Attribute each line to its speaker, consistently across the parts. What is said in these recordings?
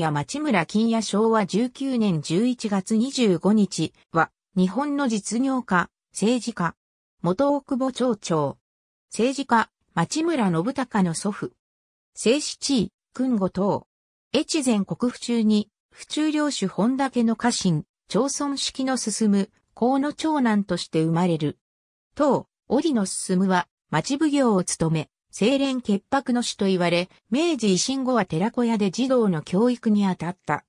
Speaker 1: 也町村金谷昭和19年11月25日は、日本の実業家、政治家、元大久保町長、政治家、町村信孝の祖父、正史地位、君後等、越前国府中に、府中領主本岳の家臣、町村式の進む、河野長男として生まれる。当、織の進は、町奉行を務め、清廉潔白の主と言われ、明治維新後は寺子屋で児童の教育に当たった。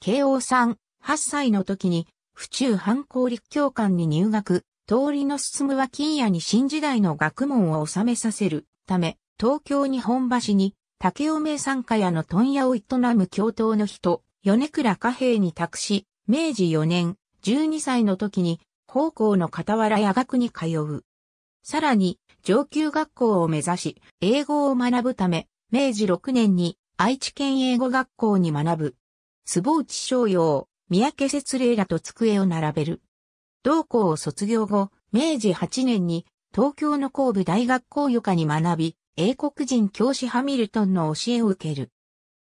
Speaker 1: 慶応さん、8歳の時に、府中反抗立教館に入学、通りの進むは金屋に新時代の学問を収めさせるため、東京日本橋に、竹尾名産家屋の問屋を営む教頭の人、米倉家兵に託し、明治4年、12歳の時に、奉公の傍ら夜学に通う。さらに、上級学校を目指し、英語を学ぶため、明治6年に愛知県英語学校に学ぶ。坪内商用、三宅節礼らと机を並べる。同校を卒業後、明治8年に東京の神戸大学校予科に学び、英国人教師ハミルトンの教えを受ける。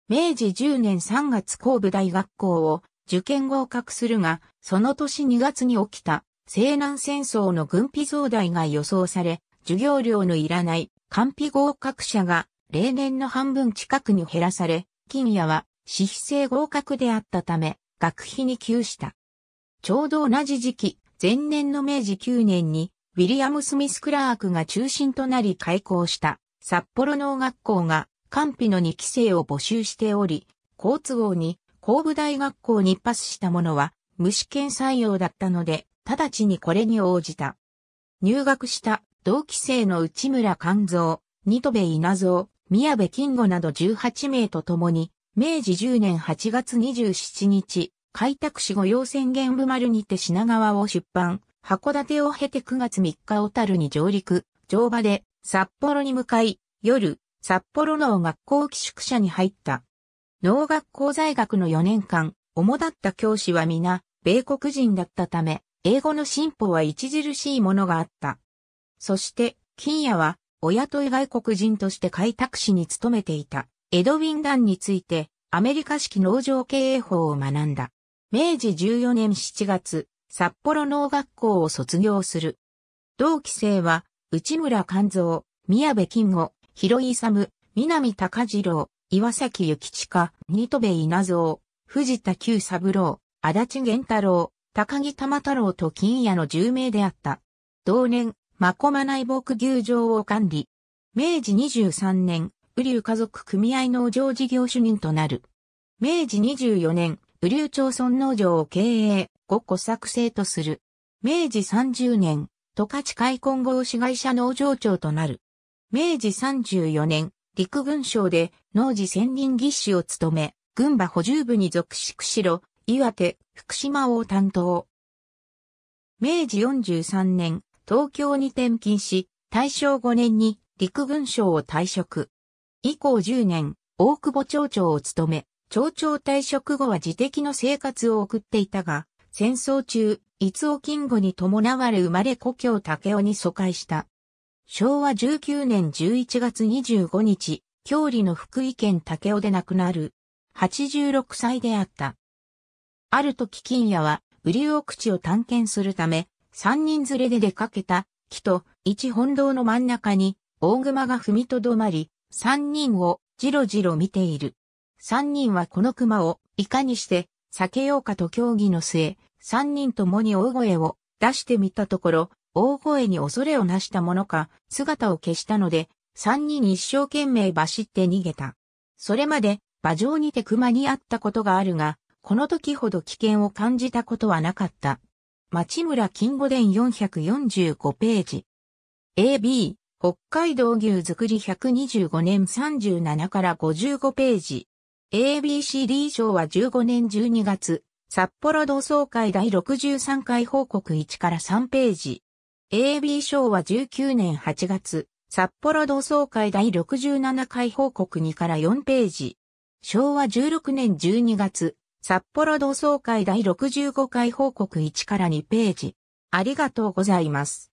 Speaker 1: 明治10年3月神戸大学校を受験合格するが、その年2月に起きた西南戦争の軍備増大が予想され、授業料のいらない完備合格者が例年の半分近くに減らされ、金谷は私費制合格であったため、学費に給した。ちょうど同じ時期、前年の明治9年に、ウィリアム・スミス・クラークが中心となり開校した札幌農学校が官費の2期生を募集しており、好都合に工部大学校にパスしたものは無試験採用だったので、直ちにこれに応じた。入学した同期生の内村勘蔵、二戸部稲造、宮部金吾など18名と共に、明治10年8月27日、開拓史御用宣言部丸にて品川を出版、函館を経て9月3日小樽に上陸、乗馬で札幌に向かい、夜、札幌農学校寄宿舎に入った。農学校在学の4年間、主だった教師は皆、米国人だったため、英語の進歩は著しいものがあった。そして、金谷は、親と外国人として開拓士に勤めていた、エドウィン・ダンについて、アメリカ式農場経営法を学んだ。明治14年7月、札幌農学校を卒業する。同期生は、内村勘三、宮部金吾、広井勇、南高次郎、岩崎幸近、新戸部稲造、藤田久三郎、足立玄太郎、高木玉太郎と金谷の10名であった。同年、コマ内牧牛場を管理。明治23年、雨竜家族組合農場事業主任となる。明治24年、雨竜町村農場を経営、5個作成とする。明治30年、十勝開墾合市会社農場長となる。明治34年、陸軍省で農事専任技師を務め、軍馬補充部に属し釧路、岩手、福島を担当。明治43年、東京に転勤し、大正5年に陸軍省を退職。以降10年、大久保町長を務め、町長退職後は自適の生活を送っていたが、戦争中、伊津金吾に伴われ生まれ故郷竹雄に疎開した。昭和19年11月25日、郷里の福井県竹雄で亡くなる。86歳であった。ある時金谷は、瓜生口を探検するため、三人連れで出かけた、木と一本堂の真ん中に、大熊が踏みとどまり、三人をじろじろ見ている。三人はこの熊をいかにして避けようかと協議の末、三人ともに大声を出してみたところ、大声に恐れをなしたものか、姿を消したので、三人一生懸命走って逃げた。それまで、馬上にて熊に会ったことがあるが、この時ほど危険を感じたことはなかった。町村金吾殿445ページ。AB、北海道牛作り125年37から55ページ。ABCD 賞は15年12月、札幌同窓会第63回報告1から3ページ。AB 賞は19年8月、札幌同窓会第67回報告2から4ページ。昭和16年12月、札幌同窓会第65回報告1から2ページ。ありがとうございます。